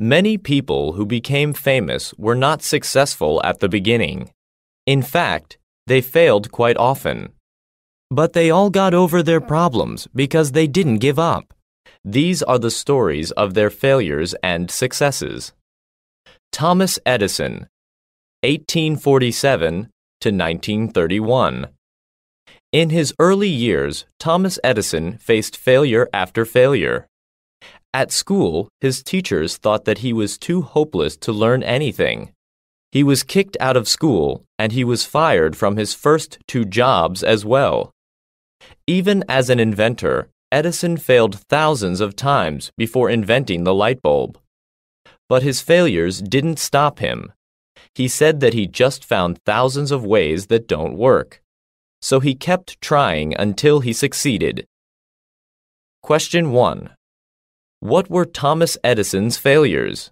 Many people who became famous were not successful at the beginning. In fact, they failed quite often. But they all got over their problems because they didn't give up. These are the stories of their failures and successes. Thomas Edison, 1847 to 1931. In his early years, Thomas Edison faced failure after failure. At school, his teachers thought that he was too hopeless to learn anything. He was kicked out of school and he was fired from his first two jobs as well. Even as an inventor, Edison failed thousands of times before inventing the light bulb. But his failures didn't stop him. He said that he just found thousands of ways that don't work. So he kept trying until he succeeded. Question 1. What were Thomas Edison's failures?